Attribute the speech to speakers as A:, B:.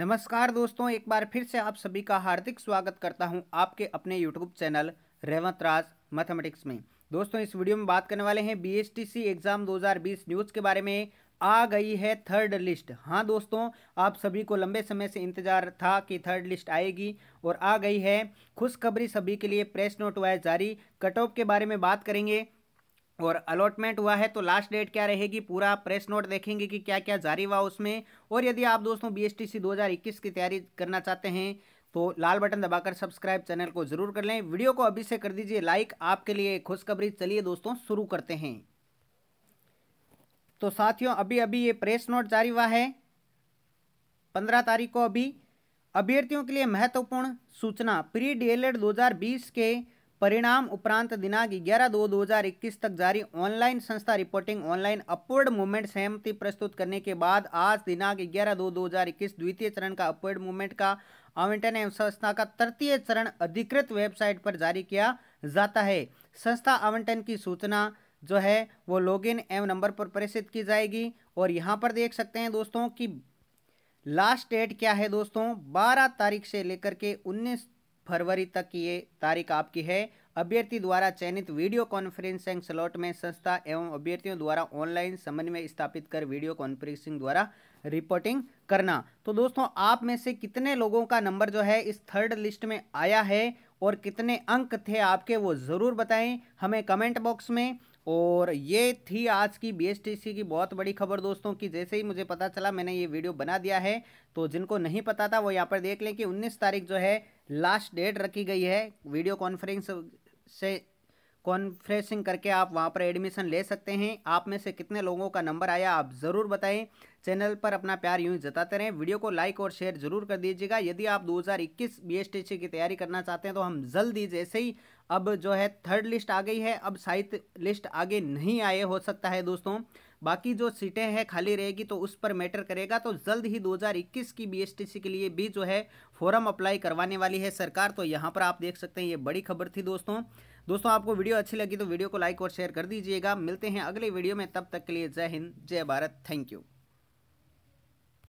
A: नमस्कार दोस्तों एक बार फिर से आप सभी का हार्दिक स्वागत करता हूं आपके अपने YouTube channel Revanth Raj mathematics में दोस्तों इस वीडियो में बात करने वाले हैं बीएसटीसी एग्ज़ाम 2020 न्यूज़ के बारे में आ गई है थर्ड लिस्ट हाँ दोस्तों आप सभी को लंबे समय से इंतजार था कि थर्ड लिस्ट आएगी और आ गई है खुशखबरी सभी के लिए प्रेस नोट वाइज जारी कट ऑफ के बारे में बात करेंगे और अलॉटमेंट हुआ है तो लास्ट डेट क्या रहेगी पूरा प्रेस नोट देखेंगे कि क्या क्या जारी हुआ उसमें और यदि आप दोस्तों बी एस टी सी दो हज़ार इक्कीस की तैयारी करना चाहते हैं तो लाल बटन दबाकर सब्सक्राइब चैनल को जरूर कर लें वीडियो को अभी से कर दीजिए लाइक आपके लिए खुशखबरी चलिए दोस्तों शुरू करते हैं तो साथियों अभी अभी ये प्रेस नोट जारी हुआ है पंद्रह तारीख को अभी अभ्यर्थियों के लिए महत्वपूर्ण सूचना प्री हजार बीस के परिणाम उपरांत दिनांक ग्यारह दो दो हजार इक्कीस तक जारी ऑनलाइन संस्था रिपोर्टिंग ऑनलाइन अपवर्ड मूवमेंट सहमति प्रस्तुत करने के बाद आज दिनांक ग्यारह दो दो हजार इक्कीस द्वितीय चरण का अपवर्ड मूवमेंट का आवंटन एवं संस्था का तृतीय चरण अधिकृत वेबसाइट पर जारी किया जाता है संस्था आवंटन की सूचना जो है वो लॉगिन एवं नंबर पर प्रेषित की जाएगी और यहाँ पर देख सकते हैं दोस्तों की लास्ट डेट क्या है दोस्तों बारह तारीख से लेकर के उन्नीस फरवरी तक ये तारीख आपकी है अभ्यर्थी द्वारा चयनित वीडियो कॉन्फ्रेंसिंग स्लॉट में संस्था एवं अभ्यर्थियों द्वारा ऑनलाइन समन्वय स्थापित कर वीडियो कॉन्फ्रेंसिंग द्वारा रिपोर्टिंग करना तो दोस्तों आप में से कितने लोगों का नंबर जो है इस थर्ड लिस्ट में आया है और कितने अंक थे आपके वो ज़रूर बताएं हमें कमेंट बॉक्स में और ये थी आज की बीएसटीसी की बहुत बड़ी खबर दोस्तों कि जैसे ही मुझे पता चला मैंने ये वीडियो बना दिया है तो जिनको नहीं पता था वो यहाँ पर देख लें कि 19 तारीख जो है लास्ट डेट रखी गई है वीडियो कॉन्फ्रेंस से कॉन्फ्रेंसिंग करके आप वहाँ पर एडमिशन ले सकते हैं आप में से कितने लोगों का नंबर आया आप ज़रूर बताएं चैनल पर अपना प्यार यूँ जताते रहें वीडियो को लाइक और शेयर जरूर कर दीजिएगा यदि आप 2021 हज़ार की तैयारी करना चाहते हैं तो हम जल्दी जैसे ही अब जो है थर्ड लिस्ट आ गई है अब साहित्य लिस्ट आगे नहीं आए हो सकता है दोस्तों बाकी जो सीटें हैं खाली रहेगी तो उस पर मैटर करेगा तो जल्द ही 2021 की बीएसटीसी के लिए भी जो है फॉरम अप्लाई करवाने वाली है सरकार तो यहाँ पर आप देख सकते हैं ये बड़ी खबर थी दोस्तों दोस्तों आपको वीडियो अच्छी लगी तो वीडियो को लाइक और शेयर कर दीजिएगा मिलते हैं अगले वीडियो में तब तक के लिए जय हिंद जय भारत थैंक यू